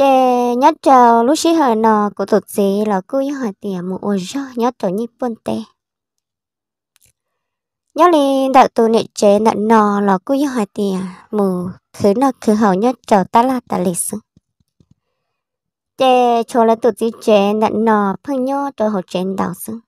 chế nhất trò lúc xí hồi nọ của tổ gì là cứ hỏi tiền một ôi gió nhất trò như bún tê nhớ li đạo tụ nệ chế nặn nọ là cứ hỏi tiền mù thứ nọ cứ hầu nhất trò ta là ta lịch sử chế cho là tổ gì chế nặn nọ phân nhớ trò hồ chế đạo sử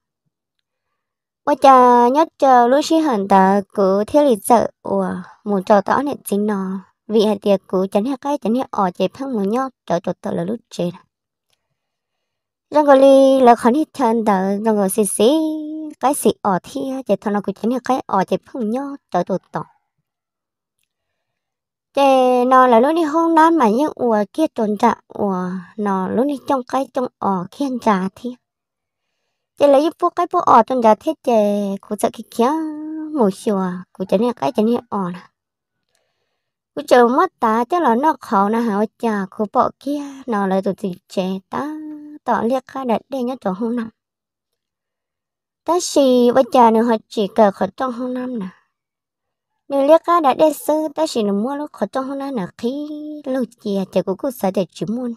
bây giờ nhất trò lúc xí hồi nọ của thế lịch sử của một trò tỏ nệ chính nọ vì hạt tiệc cú chắn hạt cái chắn hạt ở chế phăng nó nhó trở trở tờ là lúc chế rằng gọi là khó nít thân tờ rằng gọi xì xì cái xì ở thì chế thân là cú chắn hạt cái ở chế phăng nhó trở trở tờ chế nó là lúc đi hông nan mà những ủa kia tồn tại ủa nó lúc đi trong cái trong ở khiên trà thì chế lấy bố cái bố ở trong trà thiết chế cú sợ kia kia một xìa à, cú chắn hạt cái chắn hạt ở nè cứ chờ mất ta chắc là nó khó là hảo chả của bỏ kia nó lại tụi chị trẻ ta tỏ liệt khai đặt đây nhá chỗ hôm nào ta xì với cha nữa họ chỉ cờ khởi trong hôm năm nè nếu liệt khai đặt đây sư ta xì nó mua lúc khởi trong hôm năm là khi lâu chìa chả cũng cứ sợ để chỉ muốn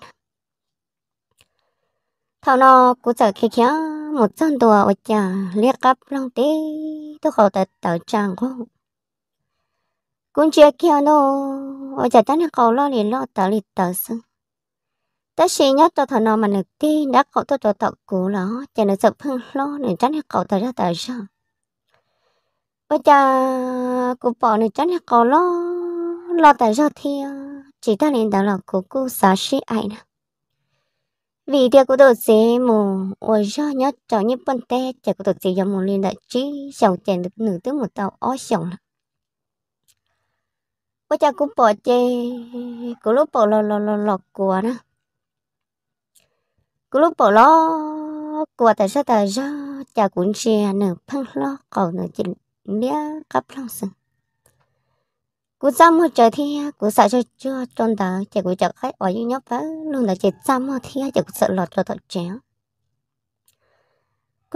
thằng nó cũng sợ khi khéo một trăm tuổi ở chả liệt cắp long tí tôi khẩu tật tờ trang không cũng chưa kêu nó ở giờ tao nó cầu lo liền lo tao liền tao xong ta xin nhớ tao thằng nó mà lực đi đã cậu tao tao tao cũ lo cho nó sập hưng lo nên tránh cậu tao ra tao sao bây giờ cụ bỏ nên tránh cậu lo lo tao ra thì chỉ ta liền tao là cụ cụ xả xí ai nè vì thế cụ đồ dễ mù ôi ra nhớ cháu như bận tê chờ cụ đồ dễ dòng mù liền đã chỉ sầu chèn được nửa tiếng một tàu ó sầu bây giờ cũng bỏ chê cũng lúc bỏ lò lò lò lò của nó cũng lúc bỏ lò của tại sao tại sao cha cũng xe nở phân lò còn nở chỉnh lia cắp lòng sừng cú xăm mà trời thì cú sợ cho cho tròn tờ chạy cú chặt khách ở dưới nhóc vỡ luôn là chạy xăm mà thì chạy cú sợ lọt lọt thật chéo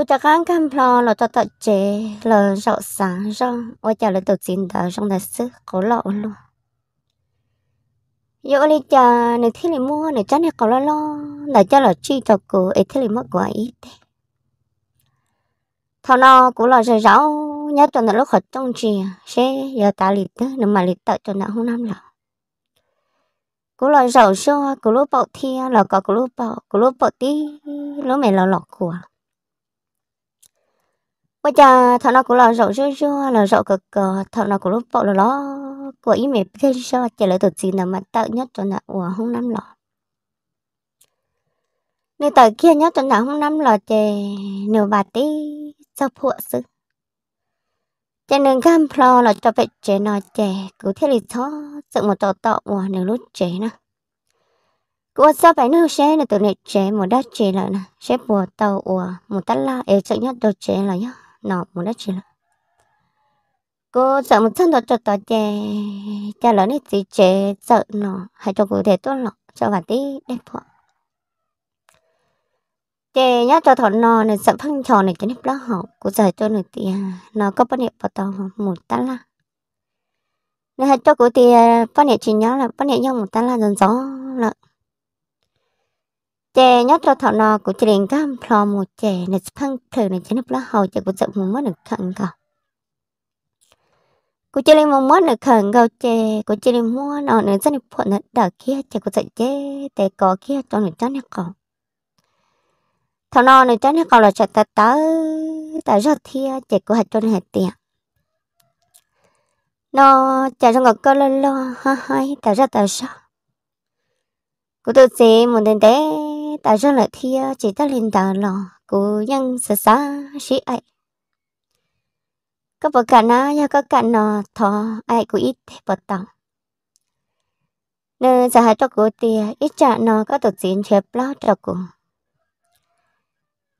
cô ta kháng cam lo là ta ta chế là rõ sáng rõ ôi chả là tổ chính đó trong đại sứ có lọ luôn yo li chờ này thế này mua này chắc này có lo lo đại cha là chi cho cô ấy thế này mất quá ít thế thọ nó cũng là rồi rõ nhớ cho nó lúc học trong trường, sẽ giờ ta lịch đó nếu mà lịch tại cho nó không năm lọ cú là rõ xưa cú lúc bảo thi là có cú lúc bảo cú lúc bảo tí lúc mẹ là lọ của bây giờ thằng nó cũng là rộ rơ rơ là rộ cực cờ thằng nó cũng lúc bộ là nó của ý mẹ thế sao chỉ là tụt gì là mặt tạo nhất cho nạ của không năm lọ nếu tờ kia nhất cho nạ không năm lọ chè nửa bà tí sao phụ sự chè nên cam pro là cho phải chè nọ chè cứ thế thì thó sự một tổ tọ của nửa lúc chè nè của sao phải nước xe là từ này chè một đá chè là nè sẽ bùa tàu của một tát la để sợ nhất đồ chè là nhá nó muốn đất chỉ là cô sợ một chân đó cho tao chè cha lớn này chỉ chè sợ nó hay cho cụ thể tốt nó cho bà tí đẹp quá. chè nhá cho thọ nó này sợ phăng tròn này cho nếp lá hậu cô giải cho nửa tiền à. nó có bao nhiêu bao tao một tá la nên cho cụ thì bao nhiêu chỉ nhớ là bao nhiêu nhau một tá la dần gió là chè nhớ cho thọ nọ của chè đèn cam phò một chè này phăng thử này chè nắp lá hầu chè của chợ một món được khẩn cầu của chè lên một món được khẩn cầu chè của chè lên mua nọ này rất là phận là đỡ kia chè của chợ chè tè cỏ kia cho người chán nè cầu thọ nọ này chán nè cầu là chè ta tớ ta rất thia chè của hạt cho hạt tiền nó chả trong ngọc cơ lo lo ha ha ta ra ta sao của tôi xem một tên té ta ra lại thì ờ, chỉ ta lên đà lò cố nhân sợ xa sĩ ấy các bậc cả na ya các cả nọ thọ ai cũng ít thế bậc tặng nên giờ hai cho của tia ít trả nó có tổ chức chép lo cho cô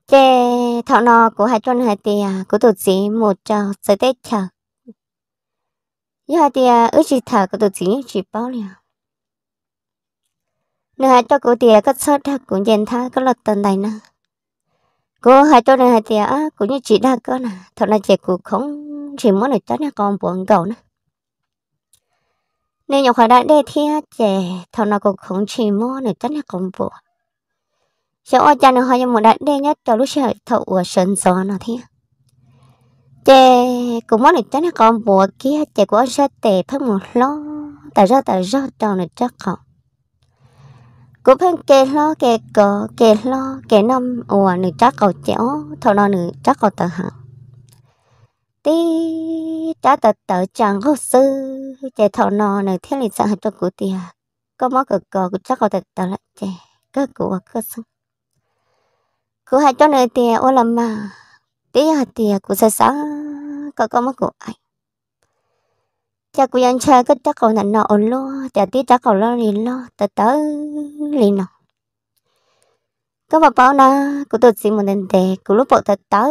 chè thọ nó của hai tuần hai tia à, của tổ chức một trào sẽ tết chờ giờ hai tia à, ước chỉ thở có tổ chức chỉ bao liền nếu hai cho cụ tiệt có sót đã cũng dành tha có lọt tần này nè cô hai cho này hai tiệt cũng như chị đã có nè thật là chị cụ không chỉ muốn được cho nó con buồn cầu nè nên nhỏ khỏi đại đề thì trẻ thằng là cũng không chỉ muốn nữa chắc là con bộ sẽ ở cha nó hơi một đại đệ nhất cho lúc sẽ thầu ở sân gió nó thế trẻ cũng muốn được chắc là con bộ kia trẻ của sẽ tệ phải một lo tại ra tại ra cho nó chắc không cú phân kê lo kê cờ kê lo kê năm ủa nữ chắc cậu chéo thọ nó nữ chắc cậu tờ hả tí trả tờ tờ chẳng có sư chạy thọ nó nữ thiết lý sợ cho cụ tiền có mó cờ cờ cụ chắc cậu tờ tờ lại chè cơ cụ à, cơ sưng cụ hai cho nữ tiền ô lầm mà tí hạt à, tiền cụ sẽ sáng có có mó cụ ai cha cô anh cha cứ chắc cậu nặng nọ ổn lo chả tí chắc cậu lo liền lo tớ tớ liền nọ có bà bảo na cô tôi xin một lần để cô lúc bộ tớ tớ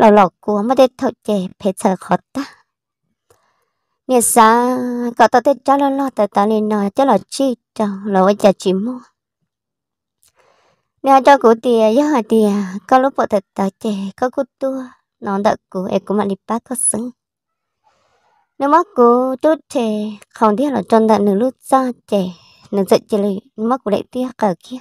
lò lò của mà để thợ chè phải chờ khó ta nghe sa, cậu tớ tết cho lo lo tớ tớ liền nọ cho là chi cho với cha chỉ mua nè cho cụ tìa giá tìa có lúc bộ tớ tớ chè có cụ tua nó đợi cụ em cũng mà đi bác có xứng nếu mắc cô chút trẻ không biết là trong đạn nửa lúc xa trẻ nửa giận trẻ lấy mắc của đại tia cả kia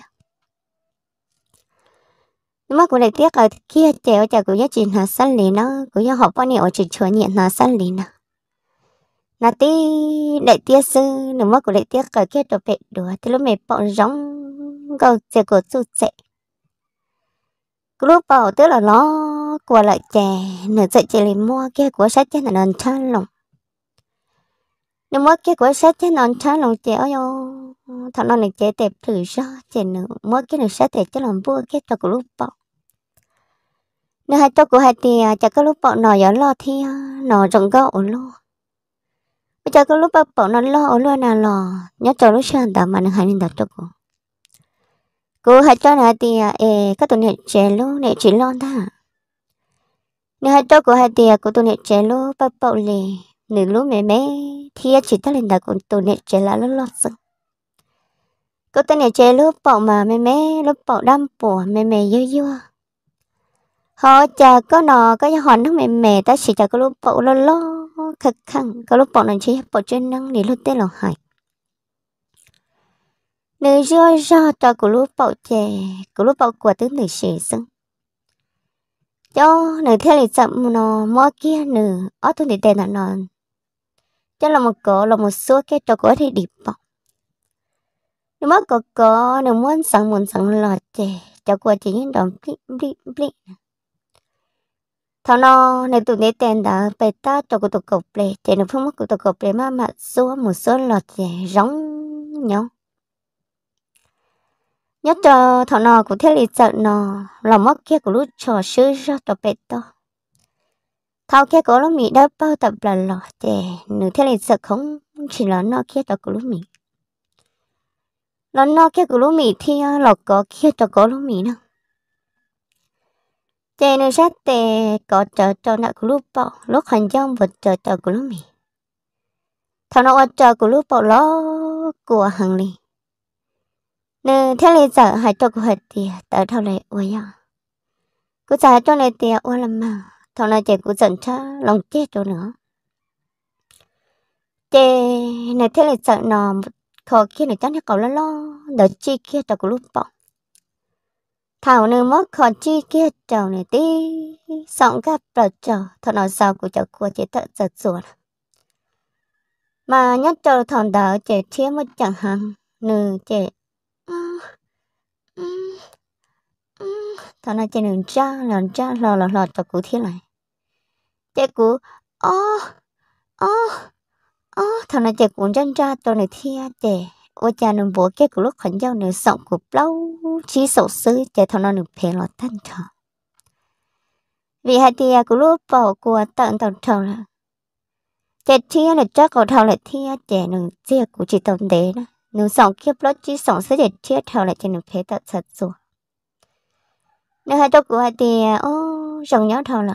nếu mắc của đại tia cả kia trẻ ở trẻ của nhất trị là sẵn lý nó của giá học bao nhiêu trường chúa nhện là sẵn lý nó là tí đại tia sư nếu mắc của đại tia cả kia đồ về đùa thì lúc mẹ bọn giống câu trẻ của su trẻ lúc bảo tức là nó của lại trẻ nửa giận trẻ lại mua kia của sách trên là nền chân lòng nếu mất cái cuốn sách thế non trái lòng chéo yo thằng non này chết đẹp thử sao chết nữa mất cái này sách thì chắc lòng vua cái cho của lúc bỏ nếu hai tôi của hai thì à, chắc có lúc bỏ nó giờ lo thì à, nó rộng gạo luôn bây giờ có lúc bắt bỏ nó lo luôn nào lo nhớ cho lúc sáng tạo mà nó hai nên đặt cho cô cô hai cho nó thì à, ê các tụi này trẻ luôn này chỉ lo ta nếu hai cho cô hai thì cô tụi này trẻ luôn bắt bỏ liền nên lúc mẹ mẹ thì chỉ ta lên đã còn tổ nè chơi là lúc lót sưng cô ta nè chơi lúc bỏ mà mẹ mẹ lúc bỏ đâm bỏ mẹ mẹ dơ dơ họ chờ có nọ có nhà hòn nước mẹ mẹ ta chỉ chờ có lúc bỏ lo lo khắc khăn có lúc bỏ nè chơi bỏ trên năng để lúc tên là hại, nếu rơi ra ta của lúc bỏ chè của lúc bỏ quả tướng nữ sĩ sưng cho nữ theo lịch sậm nó mua kia nữ ở tu nữ tên là nó cho là một cậu là một số cái trò cổ thì điệp bọc nếu mà cậu có nếu muốn sẵn muốn sẵn là chè cho cô chỉ những đồng bli bli bli thằng nó này tụi này tên đã bê ta cho cô tụi cậu bê chè nếu không mất cô tụi cậu bê mà mà số một số là chè giống nhau nhất cho thằng nó cũng thấy lý sợ nó là mất kia của lúc trò sư ra cho bê to thao kia có lúc mình đã bao tập là lọ để nửa thế này sợ không chỉ là nó kia đó của lúc mình nó nó kia của lúc mình thì à, lọ có kia đó có lúc mình nữa để nửa sát để có chờ cho nó của lúc bỏ lúc hành trong vật chờ chờ của lúc mình thằng nó chờ của lúc bỏ lọ của hàng lì nửa thế này sợ hại cho của hết tiệt tới thao này ôi ya cứ sợ cho này tiệt ôi làm mà thằng này chạy cũng giận cha lòng chết rồi nữa chê này thế là sợ nó khó kia này chắc nó cậu lo lo đỡ chi kia tao cũng lúc bỏ thảo này mất khó chi kia trầu này tí sọng gặp trò chờ, thằng nào sao của cháu của chế thật giật ruột mà nhất trầu thằng đỡ chạy chia mất chẳng hàng nừ chế 嗯嗯嗯。ตอนนั้นจะหนึ่งจ้าหนึ่จ้าหล่อหล่อหล่อจากกูที่ไหนเจ๊กูอ๋ออ๋ออ๋อนนา้นเจ๊กูจ้าจ้าตัอนนี้เที่ยเจ๊ว่าจารย์หนึ่งบัวแก่กุลูขันเจ้าหนึ่งสองกูเปล่าชี้สื้อเจ้าท่านหนึ่งเพลอตั้งเถอะวิฮาเดียกูลูกบอกกูตั้งตั้งเถอะเจ๊เที่ยเนี่ยจ้ากูท้อนเลยเที่ยเจ๊หนึ่งเจ๊กูจิตตมเด็นะหนึ่งสองแก่ยปล่าชี้สองซื้อเจ๊เที่ยท้องหนึ่งเพลตัดสัตว์ nếu hai tóc của hai thì ô ờ, chồng nhớ thầu là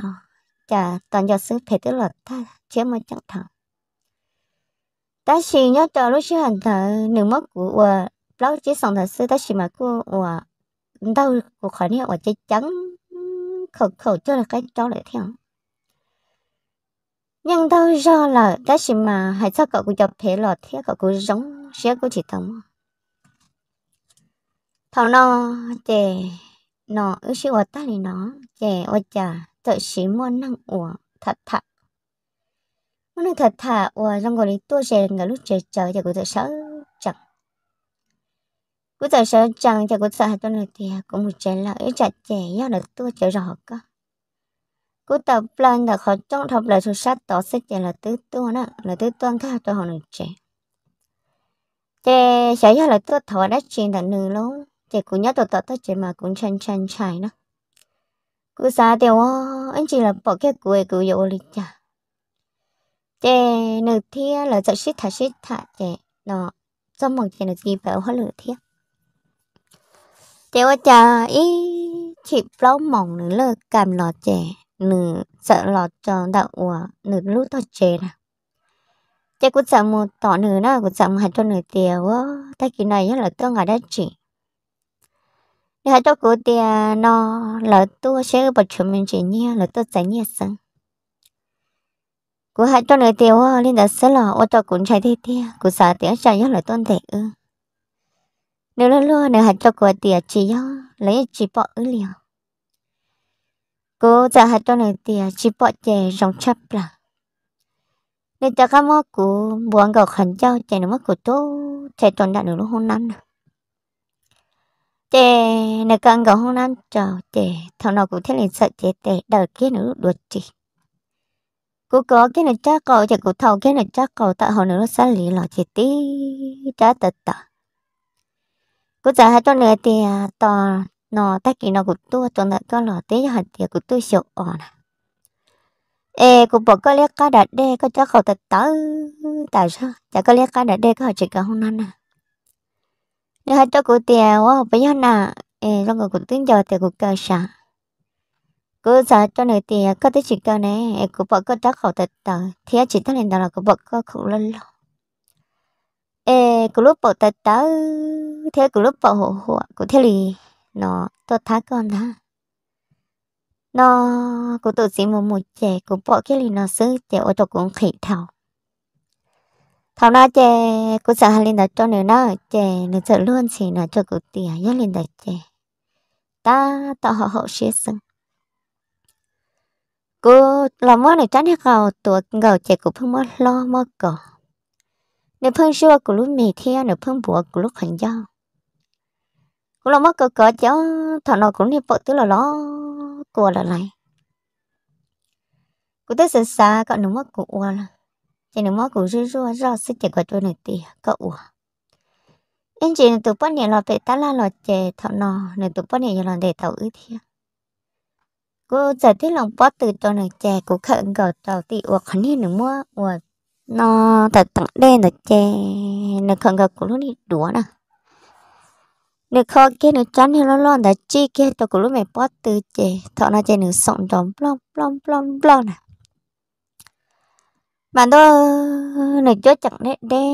chả toàn cho sức thể tức là ta chế mà chẳng thầu ta chỉ nhớ cho lúc chưa hành thờ nửa mất của ờ, lâu chỉ xong thật sự ta chỉ mà cô và ờ, đau của khỏi nè và chế trắng khẩu khẩu cho là cái cho lại theo nhưng đâu do là ta chỉ mà hãy cho cậu cũng chọc thể lọt thế cậu cũng giống sẽ cũng chỉ tầm thằng nó để nó ư sĩ ở ta lì nó chè ở chả tự sĩ muốn năng ủa thật thật muốn thật thật ủa trong cái tôi sẽ ngã lúc chờ chờ chờ của tự sợ chẳng của tự sợ chẳng chờ của sợ tôi nữa thì cũng một chén là ít chặt chè do là tôi chờ rõ cơ của tập plan là họ trong thập lại số sát tỏ sẽ chè là tứ tôi nữa là tứ tôi khác tôi họ nữa chè chè sẽ do là tôi thọ đã truyền thành nửa lâu chị cũng nhớ tụt tụt chị mà cũng chân chân chạy nó cứ xa tiêu anh chị là bỏ cái cuối cứ vô lịch chả chị nửa thia là chạy xít thả xít thả chị nó trong một chị là gì bảo hết nửa thia chị ơi chà ý chị lâu mỏng nửa là cảm lọ chị nửa sợ lọ cho đạo của à, nửa lúc tao chị nào chị cũng sợ một tỏ nửa nó cũng sợ một hạt cho nữ tiêu á cái kỳ này là tôi ngài đã chỉ thì hai tôi cũng thì là tôi sẽ bật chúng mình chỉ nhé là tôi giải nhé sẵn của hai tôi nữa thì ô lên đó sẽ là ô tôi cũng chạy thế thế của xã tiếng chạy nhớ là tôi ư nếu là luôn nếu hai tôi à, chỉ nhớ lấy chỉ bỏ ư liền cô giờ hai tôi nữa à, chỉ bỏ chè rong chắp là nên các mốt của buồn gặp khẩn trao chạy nó mất của tôi chạy toàn đạn được lúc hôm năm chè nè con gấu hông nam trào chè thằng nào cũng thấy liền sợ chè tè đờ kia nữa đùa chị cô có cái này chắc cầu chè cô thầu cái này chắc cầu tại họ nữa nó xa lì lọ chè tí chả tật tờ cô giả hai con này thì à, to nó tất kỳ nó cũng tua cho nó có lọ tí hạt thì cũng tua sổ ọ nè ê cô bỏ có liếc cá đặt đê có chắc cầu tật tớ tại sao chả có liếc cá đặt đê có chỉ cả hông nam à nếu hai cho cụ tiền quá bây giờ nà ê trong người cụ tiếng giờ thì cụ cơ sợ cụ sợ cho người tiền có tới chuyện cơ này cụ bỏ có chắc khẩu thật tờ thì chỉ thấy lên là cụ bỏ có khổ lên lò ê cụ lúc bỏ thật tờ thế cụ lúc bỏ hộ hộ cụ thấy là nó tôi thá con đó nó cụ tự xin một một trẻ cụ bỏ cái lì nó xứ trẻ ở trong cũng khỉ thảo thảo na chè cô sợ hai linh đặt cho nữa nó chè nữa sợ luôn thì nó cho cụ tỉa nhớ linh đặt chè ta tạo họ hậu xế sưng cô lo mơ này chán hết gầu tuổi gầu chè cũng phương mơ lo mơ cỏ nếu phương xưa của lúc mì theo nếu phương bùa của lúc hành giao cũng lo mơ cỏ cỏ chớ thảo nào cũng niệm bộ tức là lo của là lại cô tới sân xa cậu nó mơ của là chỉ nó mất cũng rứa rứa rõ sức chỉ có chỗ này thì cậu anh chị tụi bắt này là về ta la là chè thọ nò nên tụi bắt này là để thọ ư thiệt cô giải thích lòng bắt từ cho này chè của khẩn gờ tàu thì hoặc khẩn hiền nếu mua uộc nò thật tặng đen là chè nó khẩn gờ của lúc đi đũa nè nếu khó kia nếu chán thì nó lo đã chi kia tôi của lúc mẹ bắt từ chè thọ nó chè nó sọng tròn plong plong plong plong nè mà 만도 nửa chẳng đấy đê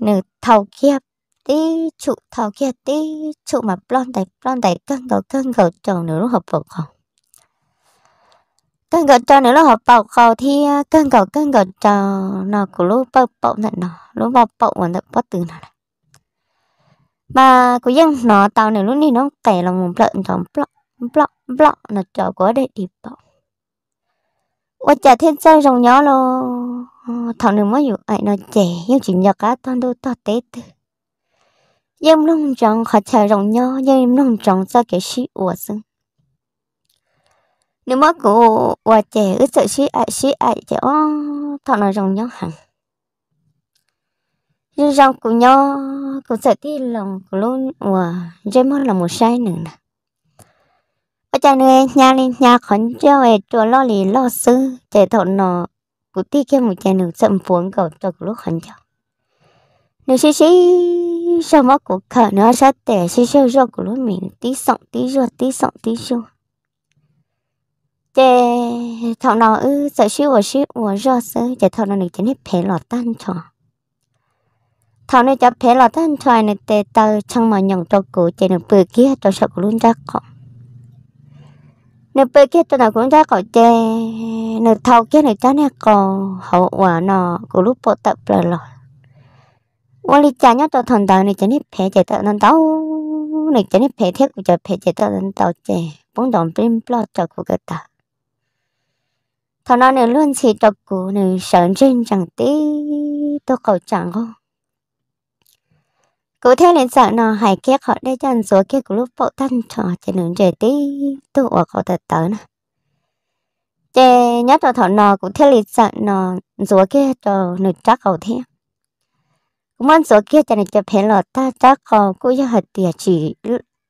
nửa thầu kia tí trụ thầu kia tí trụ mà plon đầy plon đầy cân gầu cân gầu tròn nửa lúc hợp phục không cân gầu tròn nửa lúc hợp phục không thì à, cân gầu cân gầu tròn nó của lúc bọc bọc nè nó lúc bọc bọc mà nó bắt từ này mà của dân nó tao nửa lúc này nó kể là một lợn tròn plon plon plon nó chồng có để đi bọc ủa chả thiên sao rồng nhỏ luôn Ờ, thảo nữ mới dụ ai nó trẻ nhưng chỉ nhớ cả toàn đô to tế tư em nông trọng khó chờ rộng nho nhưng em nông trọng do cái sĩ ủa xưng nếu mà cô và trẻ ước sợ sĩ ai sĩ ai trẻ ó ờ, thảo nó rộng nho hẳn nhưng rộng của nho cũng sợ tí lòng của luôn và dây mất là một sai nữa nè ở cha nơi nhà lên nhà khẩn cho về chùa lo lì lo sư trẻ thọ nó cụ tí kia một chén nước chậm phuống cầu cho cụ lúc hẳn chọc, nếu xí xí sao mắc cụ khờ nó sao tẻ xí xí rồi cụ lúc mình tí sọng tí rồi tí sọng tí rồi chè thằng nó ư sợ xíu ở xíu ở rồi sợ chè thằng nó này chỉ hết phê lọt tan trò thằng này cho phê lọt tan trò này tê tờ chăng mà nhận cho cụ chè nó bự kia cho sợ cụ luôn ra khỏi nếu bây kia tao cũng đã có chê nếu thâu kia này tao nè còn hậu quả nó của lúc bộ tập rồi lọt quan lý cha nhớ tao thần tao này cho nên phải chạy tao thằng tao này cho nên phải thiết của cho phải chạy tao thằng tao chê bốn đồng pin plot cho của cái ta thằng nào này luôn chỉ tập của này sợ trên chẳng tí tôi cầu chẳng không Cụ thể lên sợ nó hay kia họ để chân số kia của lúc bộ thân trò chỉ nướng trẻ tí tụ ở khẩu thật tớ nè. Chè nhớ cho thọ nó cụ thể lên sợ nó số kia cho nửa chắc cầu thế. Cũng ăn số kia cho nên chụp hình lọt ta chắc khẩu cụ cho hạt tiền chỉ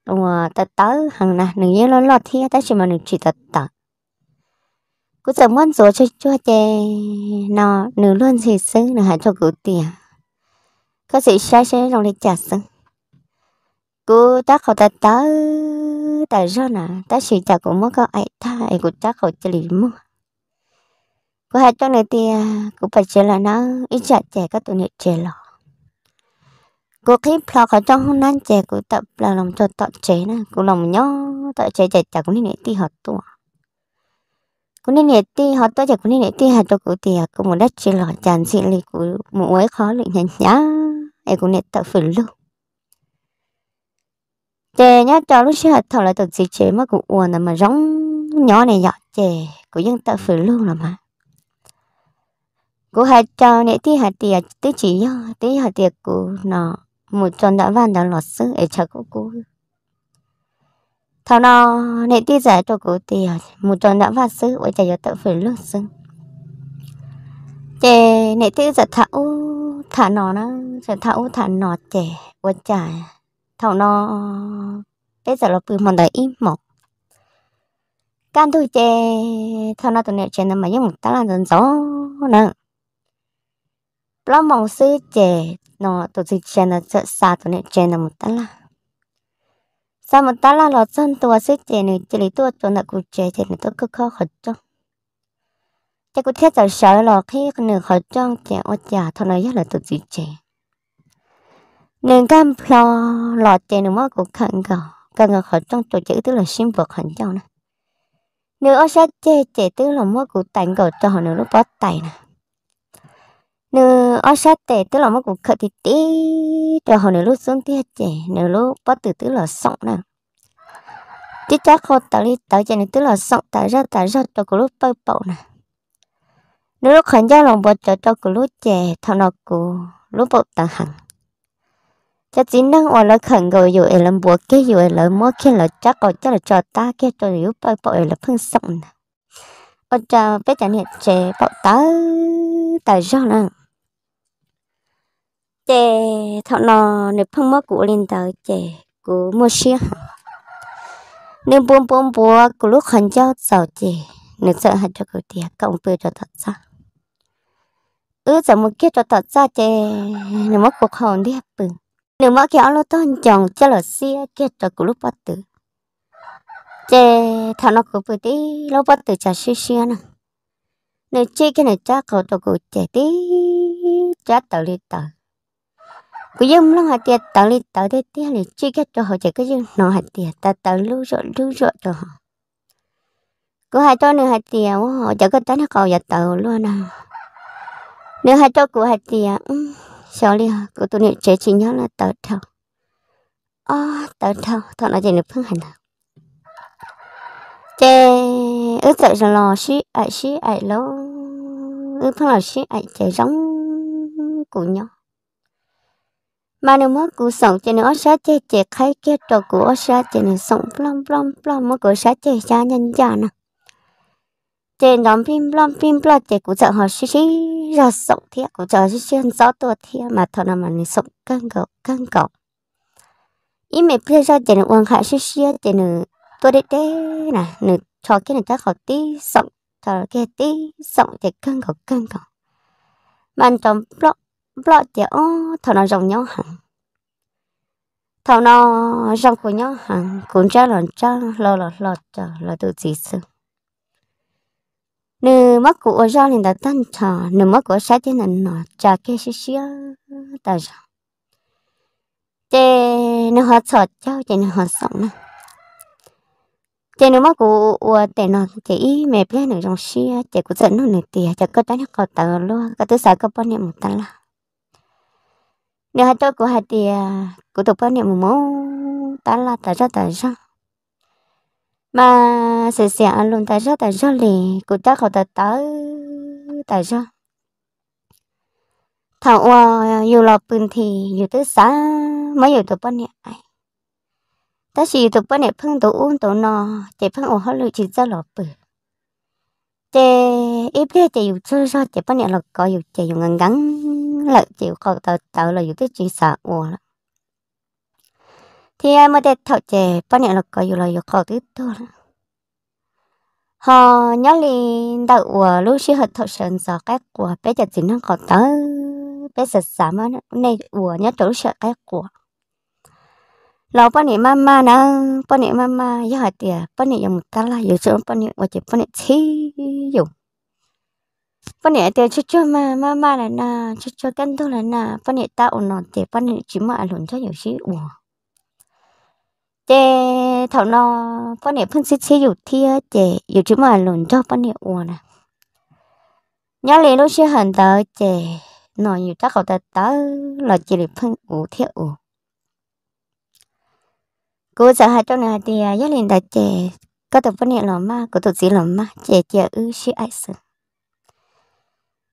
mà tớ tớ hàng nè nửa nhớ lo lọt thế ta chỉ mà nửa chỉ tớ tớ. Cụ sợ muốn số cho cho chè nó nửa luôn thì xứng nửa hạt cho cụ tiền có sự sai sẽ lòng để chả sưng cô ta khẩu ta ta tại ra nè ta sự chả cũng mất có ai ta ai cũng ta khẩu chỉ lì mua cô hai trong này thì cô phải chơi là nó ít chả trẻ các tụi này trẻ lọ cô khi plọ ở trong hôm nay trẻ cô tập là lòng cho tọt trẻ nè cô lòng nhó tọt trẻ trẻ chả cũng nên ti họ tuổi cô nên nè ti họ tuổi chả cũng nên ti hạt cho cô tiền cô muốn đất trẻ lọ chán xịn lì cô muốn ấy khó lì nhá nhá cũng 애군했다 luôn. Chè nhá cho lúc xưa thật là thực gì chế mà cũng uồn là mà giống nhỏ này nhỏ chè cũng dân ta phải luôn là mà của hạt cho nãy tí hạt tiệt tí chỉ nhá tí hạt tiệt của nó một tròn đã van đã lọt sức để chờ của cô thằng nó nãy tí giả cho cô tiệt một tròn đã van sức với chè giờ ta phải luôn sức chè nãy tí giả thảo thả nó nó sẽ thảo thả nó trẻ và trả thảo nó bây giờ là bị mòn đấy mọc, can thôi chè thảo nó tụi này chè nằm mà nhưng ta là dần gió nè lo mong sư chè nó tụi sư chè nó sợ xa tụi này chè nằm ta là sao một ta là lo chân tua sư chè này chỉ lấy tua cho nó cụ chè chè này tôi cứ khó hết cho แต่กูเทียจะ sợ หรอกที่คนหนึ่งเขาจ้องแจอจ่าทนายละตัวจีเจหนึ่งกันพลอหลอดเจหนึ่งว่ากูขังก่อกันกับเขาจ้องตัวเจอตัวละชิมบอกขันเจ้านะหนึ่งเอาชัดเจเจตัวละว่ากูแต่งก่อจะหนึ่งลูกป๊อตไตนะหนึ่งเอาชัดเจตัวละว่ากูขัดติตีจะหนึ่งลูกซุ้งเตี้ยเจหนึ่งลูกป๊อตตัวตัวละส่งนะ chỉ chắc họ tạo đi tạo cho nên tức là sọng tạo ra tạo ra cho cái lúc bơi bầu này nếu khẩn gia lòng bột cho cho cụ lúc trẻ thằng nó cụ lúc bột tặng hằng cho chính năng ở lại khẩn gọi dù ấy là bùa cái dù ấy là mua khi là chắc ở chắc là cho ta cái cho dù bơi bơi là phân sọng ở cha bé chẳng hiện trẻ bọ tá tại sao nè trẻ thằng nó nếu phân mua cụ lên tới trẻ cụ mua xe nếu buông buông bùa cụ lúc khẩn giao giàu trẻ nếu sợ hạt cho cụ tiền cộng bơi cho thật sao ứ giờ một kia cho tọt ra chè nếu mà cuộc hồn đi hấp bừng nếu mà kia lo to chồng cho là xia kia cho cụ lúc bắt tử chè thằng nó cụ bự đi, lúc bắt tử chả xia xia nè nếu chơi cái này cha cậu cho cụ chè đi, cha tàu đi tàu cụ dâm lăng hạt tiệt tàu đi tàu đi tí này chơi cái cho họ chè cái gì nó hạt tiệt ta tàu lưu rồi lưu rồi cho họ cứ hai cho nữa hạt tiệt họ chả cái tán nó cậu giờ tàu luôn à nếu hai cho của hai thì xóa đi của tôi niệm chế chỉ nhớ là tớ thầu à tớ thầu thọ nó chỉ được phương hành nào chế ước sợ rồi lò xí ai xí ai lô, ước phương lò xí ai chế giống của nhau mà nếu mất cụ sống chế nữa sát chế chế khai kết trò của sát chế này sống plom plom plom mất cụ sát chế xa nhân già nào trên nhóm phim lom phim lo chế cũng chợ họ xí xí ra sống thiệt cũng chợ xí xí gió tua thiệt mà thôi nào mà mình sống căng cầu căng cầu ý mẹ bây giờ chế nó uống hạ xí xí chế nó tua đế đế nè nó cho cái này chắc họ tí sống cho cái tí sống chế căng cầu căng cầu bạn trong blog blog chế ô thôi nào rồng nhau hẳn thầu nó rong của nhau hẳn cũng trả là trả lo lo lo chờ là tự gì xưa nếu mất của do nên đã tan trò nếu mất của sai thế nên nó trả cái xí xí ta ra, thế nếu họ sợ cháu thì nếu họ sống nè thế nếu mất của của thế nó ý mẹ bé nữa trong xí thế của dẫn nó nữa thì chắc có đánh có tờ luôn cái thứ sáu có bao nhiêu một tờ là nếu hai tôi của hai thì của tụi bao nhiêu một mẫu tờ là tờ ra tờ ra mà sẽ sẽ luôn tại sao tại sao lì cụ chắc họ tới tại sao thằng hoa yêu lọ bưng thì yêu tới xa mới yêu tụi bọn này, ta chỉ tụi bọn này phăng tổ uống tổ nò, chỉ phăng ổ hơi lụi chỉ ra lọ bự chè ít biết chè yêu chơi sao chè bọn nhẹ lọ có yêu chè yêu ngang ngắn lại chịu còn tại tờ là yêu tới chỉ sợ ủa thì em mới để thọ trẻ bao nhiêu là có dù là yêu cầu tiếp thôi họ nhớ lên đậu của lúc xưa họ thọ sơn sợ các của bé chặt chỉ nó còn tớ bé sợ sợ mà này của nhớ chỗ sợ các của lâu bao nhiêu mama nè, bao nhiêu mama giờ họ tiệt bao nhiêu dùng ta là dùng chỗ bao nhiêu và chỉ bao nhiêu chi dùng bữa nay tiền cho cho mà mama là na cho cho canh thôi là na bữa nay tao nó tiền bữa nay chỉ mà lún cho nhiều xí uổng chế thảo nó bọn này phân xí xí dụ thia chế dụ chứ mà lùn cho bọn này uổng nè nhớ lấy lúc xưa hẳn tớ chế nó dụ chắc cậu tớ tớ là chỉ để phân ủ thia ủ cô sợ hai chỗ này thì à, nhớ lấy tớ chế có tớ bọn này lỏm ma có tớ gì lỏm ma chế chế ư xí ai xử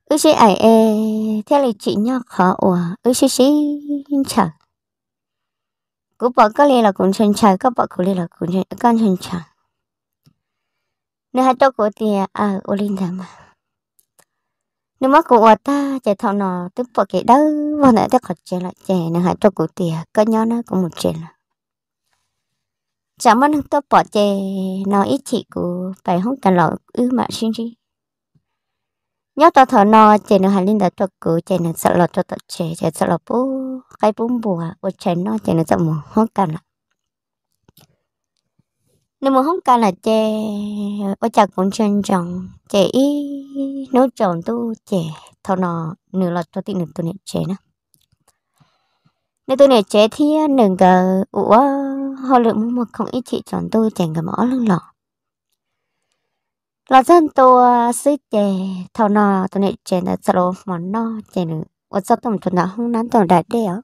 ư xí ai ê e, theo lời chị nhớ khó ủ ư xí xí chờ cứ bỏ cái này là cũng chân chả cứ bỏ cái này là cũng chân can chân chả nếu hai tao có tiền à ô linh thầm à? nếu mà cụ ở ta chạy thằng nó tức bỏ cái đó vào nãy tao còn chạy lại chạy nếu hai tao có tiền cái nhau nó cũng một chuyện. là chẳng mất tao bỏ chạy nó ít chị của phải không cần lọ ư mà xin chứ nhớ tao thở no chạy nó hành linh đã cho cứ chạy nó sợ lọt cho tao chè chè sợ lọt bố cái bố bùa à, ô chạy nó chạy nó sợ mù không cần là nếu mà không cần là chè ô chạy cũng chân trọng chè ý nấu tròn tu chè thở no nửa lọt cho tin nửa tu nè chạy nữa nếu tôi nè chạy thì nửa gờ ủa họ lượng mua một không ít chị chọn tôi chẳng gầm ó lưng lọt là dân tôi à, xây chè thầu nọ tôi này chè là sầu món nọ chè nữa ở sau tổng tôi là không nán tổng đại đeo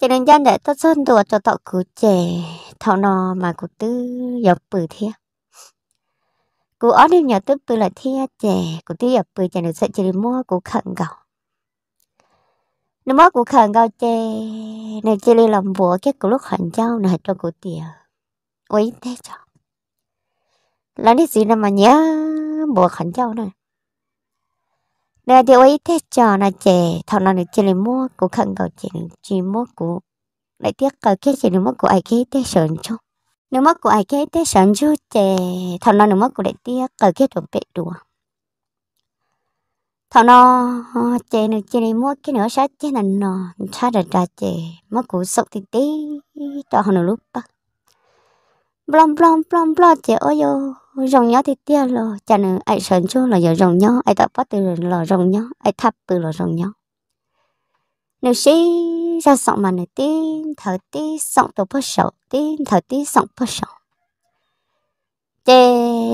chè nên dân để tôi sơn đùa cho tọt cứ chè thầu nọ mà cứ tư dập bự thiệt cú ở đêm nhà tức bự là thiệt chè cú tư dập bự chè nữa sẽ chỉ mua cú khẩn gạo nếu mà cú khẩn gạo chè này chỉ làm bùa cái cú lúc hạnh giao này cho cú tiền ôi thế chả là đi gì mà nhớ bộ khẩn châu này nè thì ấy thế trò là trẻ thằng nó được chơi là mua của khẩn cầu chỉ chỉ mua của lại tiếc cầu kia chơi là mua của ai kia thế sợ chung nếu mất của ai kia thế sợ chú trẻ thằng nó nếu mất của lại tiếc cầu kia được bệ đùa thằng nó trẻ nó chơi là mua cái nữa sát chơi là nó sát được ra trẻ mất của sốc thì tí cho họ nó lúc bắt blom blom blom blom trẻ ôi yo rồng nhó thì tia lo chả nữa ai sớm cho là giờ rồng nhó ai tập bắt từ là rồng nhó ai thắp từ là rồng nhó nếu xí ra sọng mà nửa tin thở tí sọng tổ bớt sầu tin thở tí sọng bớt sầu chê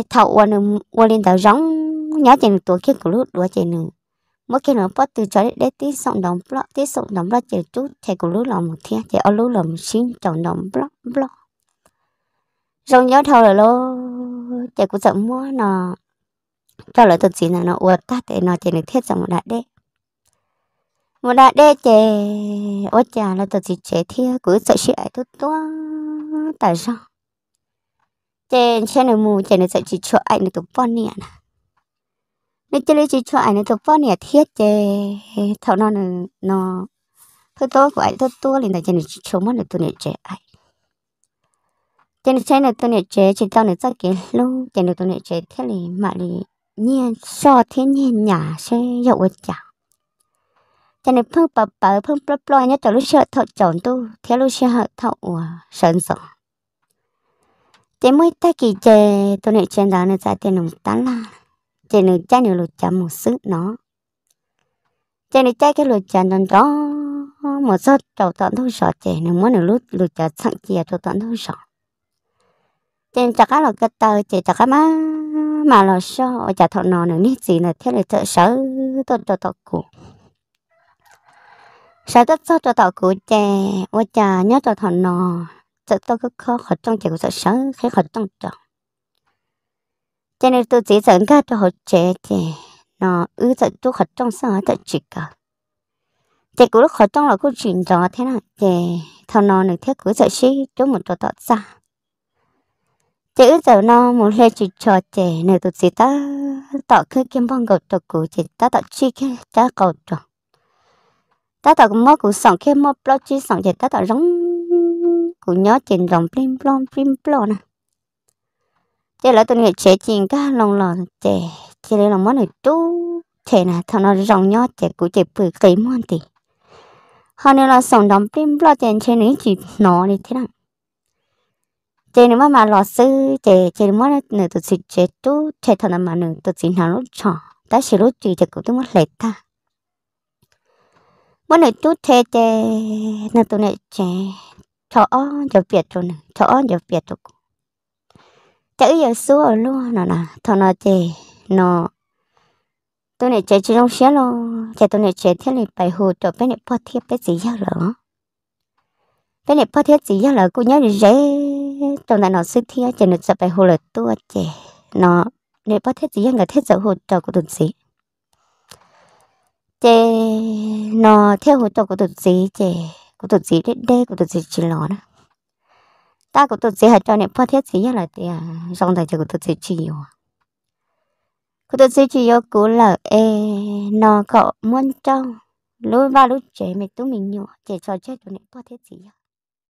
thọ qua nửa qua lên tàu rong nhó chừng tuổi kia của lúc đuổi chừng nửa mỗi khi nó bắt từ cho đến tí sọng đồng block tí sọng đồng blog chừng chút thầy của lúc là một thiên thầy ở lúc một xin chồng đồng block block. rồng nhó thầu là lô chạy cũng sợ mua nó cho lời tuần gì là nó uất tát để nó chạy được thiết rằng một đại đế một đại đế chè ôi chà là tuần gì chế thiết cứ sợ chị ấy tốt tua tại sao chè chè nó mù chè nó sợ chị cho ảnh nó tục bon nè nếu chơi chị cho ảnh được tục bon nè thiết chè thảo nó nó thứ tốt của ảnh thứ tốt liền tại chè nó chỉ chống mất được tuần nè chè ảnh cho nên chơi này tôi này chế chỉ tao nữa chắc cái luôn cho nên tôi này chế thế này mà này nhiên so thế nhiên nhà sẽ dậu ở chả cho nên phương bà bà phương bà bà nhớ tôi lúc xưa thọ chọn tu thế lúc xưa họ thọ sơn sọ thế mới ta kỳ chế tôi này chế đó này ra tiền đồng tán là chế này cha này lột chả một sức nó chế này cha cái lột chả đòn đó một số trầu tận thu sợ chế nếu muốn được lúc lột chả sẵn chia trầu tận thu sợ trên chắc là cái tờ chỉ chắc má mà là sao ở chả thọ nọ nữa nít gì là thế là thợ sở tôi cho tàu cụ sở tất sao cho tàu cụ chè ở chả nhớ cho thọ nọ sợ tôi cứ khó khỏi trong chè của sợ sở khi khỏi trong tròn cho nên tôi chỉ dẫn ra cho họ trẻ trẻ nó ư sợ tôi khỏi trong sao thật chỉ cả chè của lúc khỏi trong là cô chuyện rõ thế nào chè thọ nọ nữa thế của sợ sĩ chỗ một chỗ tọt xa chữ giờ nó muốn lên chỉ cho trẻ này tụt gì ta tạo cái kiếm bông cầu trọc cụ chỉ ta tạo chi cái cha cầu cho ta tạo mơ cụ sòng cái mơ plo chi sòng chỉ ta tạo rong cụ nhớ trên rong plim plom plim plom nè chỉ là tụi nghĩ trẻ chuyện cả lòng lò trẻ chỉ là lòng món này tu trẻ nè thằng nó rong nhớ trẻ cụ trẻ bự cái món thì hôm nay là sòng đóng plim plom trên trên này chỉ nó đi thế nào chế nếu mà mà lo sư chế chế nếu mà nửa tụt xịt chế tu chế thằng nào mà nửa tụt xịt nào lúc chọn ta chỉ lúc chỉ chế cũng tôi mất lệ ta mỗi nửa tu chế chế nửa tụi này chế chọn giờ biệt rồi nè chọn giờ biệt rồi chế bây giờ xua luôn nè nè thằng nào chế nó tụi này chế chỉ trong xe luôn chế tụi này chế thế này bài hồ cho bên này bắt thiết cái gì ra lỡ bên này bắt thiết gì ra lỡ cũng nhớ được dễ tổng đại nó sức thiên chỉ nó chụp bài hồ là tua chè nó nếu bắt thiết gì người thiết giờ hồ trò của tuần sĩ chè nó theo hồ trò của tuần sĩ chè của tuần sĩ đấy đây của tuần sĩ chỉ nó đó ta của tuần sĩ hạt cho nếu bắt thiết gì là thì dòng à, đại của tuần sĩ chỉ nhiều của tuần sĩ chỉ nhiều cũ là e nó cọ muốn trong lối ba lối trẻ mình tụi mình nhỏ trẻ trò chơi tụi nếu bắt thiết gì